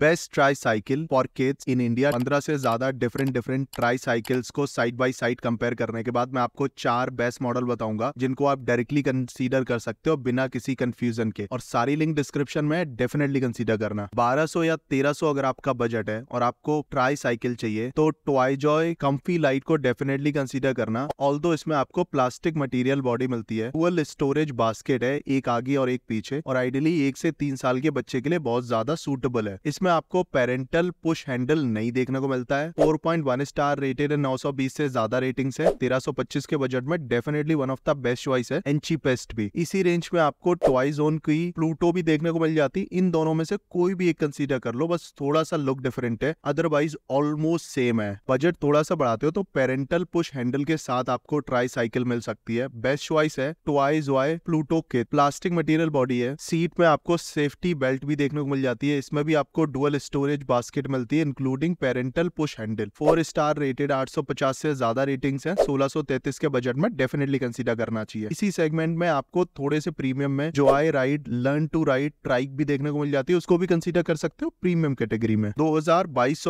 best tricycle for kids in India पंद्रह से ज्यादा डिफरेंट डिफरेंट ट्राई साइकिल्स को साइड बाय साइड कंपेयर करने के बाद मैं आपको चार बेस्ट मॉडल बताऊंगा जिनको आप डायरेक्टली कंसीडर कर सकते हो बिना किसी कंफ्यूजन के और सारी लिंक डिस्क्रिप्शन में डेफिनेटली कंसीडर करना 1200 या 1300 अगर आपका बजट है और आपको ट्राई साइकिल चाहिए तो टॉय जॉय कम्फी लाइट को डेफिनेटली कंसिडर करना ऑल इसमें आपको प्लास्टिक मटीरियल बॉडी मिलती है वेल स्टोरेज बास्केट है एक आगे और एक पीछे और आइडियली एक से तीन साल के बच्चे के लिए बहुत ज्यादा सूटेबल है इसमें इसमें आपको पेरेंटल पुश हैंडल नहीं देखने को मिलता है 4.1 स्टार रेटेड है 920 से ज्यादा रेटिंग्स है 1325 के बजट में definitely one of the best choice है एंड चीपेस्ट भी इसी रेंज में आपको टॉय जोन की प्लूटो भी देखने को मिल जाती इन दोनों में से कोई भी एक कंसिडर कर लो बस थोड़ा सा लुक डिफरेंट है अदरवाइज ऑलमोस्ट सेम है बजट थोड़ा सा बढ़ाते हो तो पेरेंटल पुश हैंडल के साथ आपको ट्राई साइकिल मिल सकती है बेस्ट चॉइस है टॉयज जॉय प्लूटो के प्लास्टिक मटेरियल बॉडी है सीट में आपको सेफ्टी बेल्ट भी देखने को मिल जाती है इसमें भी आपको डुअल स्टोरेज बास्केट मिलती है including parental push handle four star rated 850 से ज्यादा रेटिंग्स हैं 1633 के बजट में डेफिनेटली कंसीडर करना चाहिए इसी सेगमेंट में आपको थोड़े से प्रीमियम में जो I ride learn to ride trike भी देखने को मिल जाती है उसको भी कंसिडर कर सकते हो प्रीमियम कैटेगरी में दो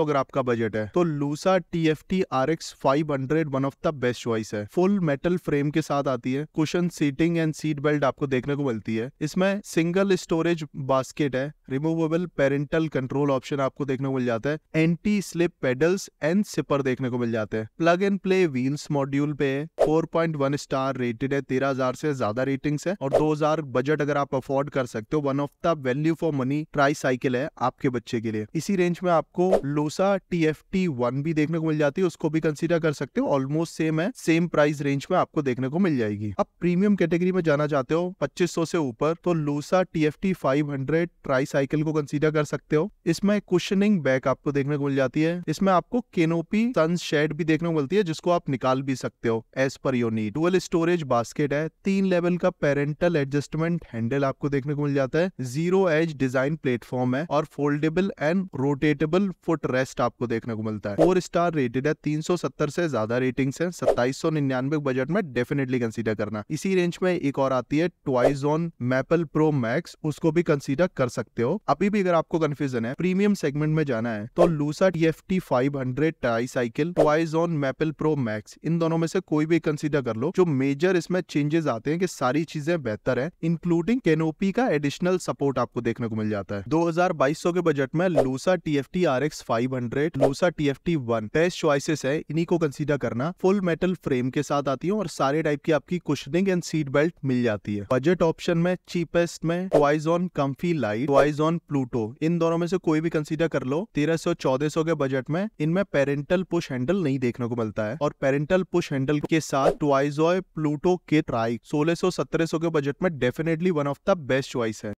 अगर आपका बजट है तो लूसा T F T R X five hundred one of the best choice है फुल मेटल फ्रेम के साथ आती है cushion seating and seat belt आपको देखने को मिलती है इसमें सिंगल स्टोरेज बास्केट है removable parental control control option आपको देखने को मिल जाता है anti slip pedals and sipper देखने को मिल जाते हैं plug and play wheels module पे है 4.1 स्टार रेटेड है 13000 से ज्यादा रेटिंग्स है और 2000 बजट अगर आप अफोर्ड कर सकते हो one of the value for money tricycle है आपके बच्चे के लिए इसी रेंज में आपको लोसा टी एफ टी वन भी देखने को मिल जाती है उसको भी कंसिडर कर सकते हो ऑलमोस्ट सेम है सेम प्राइस रेंज में आपको देखने को मिल जाएगी अब प्रीमियम कैटेगरी में जाना चाहते हो 2500 से ऊपर तो लोसा T F T five hundred tricycle को कंसिडर कर सकते हो इसमें क्वेश्चनिंग बैक आपको देखने को मिल जाती है इसमें आपको केनोपी सन शेड भी देखने को मिलती है जिसको आप निकाल भी सकते हो एज पर your need dual storage basket है तीन लेवल का पेरेंटल एडजस्टमेंट हैंडल आपको देखने को मिल जाता है जीरो एज डिजाइन प्लेटफॉर्म है और foldable and rotatable foot rest आपको देखने को मिलता है फोर स्टार रेटेड है तीन से ज्यादा रेटिंग है सत्ताईस बजट में डेफिनेटली कंसिडर करना इसी रेंज में एक और आती है ट्वाइजोन मैपल प्रो मैक्स उसको भी कंसिडर कर सकते हो अभी भी अगर आपको कंफ्यूजन है है प्रीमियम सेगमेंट में जाना है तो लूसा T F T five hundred tricycle maple pro max इन दोनों में से कोई भी कंसिडर कर लो जो मेजर इसमें चेंजेस आते हैं कि सारी चीजें बेहतर है इंक्लूडिंग केनोपी का एडिशनल सपोर्ट आपको देखने को मिल जाता है दो हजार के बजट में लूसा T F T R X five hundred लूसा T F T one best choices है इन्हीं को कंसिडर करना फुल मेटल फ्रेम के साथ आती है और सारे टाइप की आपकी कुशनिंग एंड सीट बेल्ट मिल जाती है बजट ऑप्शन में चीपेस्ट में Toyzone comfy light Toyzone Pluto इन दोनों में से कोई भी कंसीडर कर लो तेरह सौ चौदह सौ के बजट में इनमें पेरेंटल पुश हैंडल नहीं देखने को मिलता है और पेरेंटल पुश हैंडल के साथ ट्वाइजॉय प्लूटो के ट्राइक सोलह सौ सत्रह सौ के बजट में definitely one of the best choice है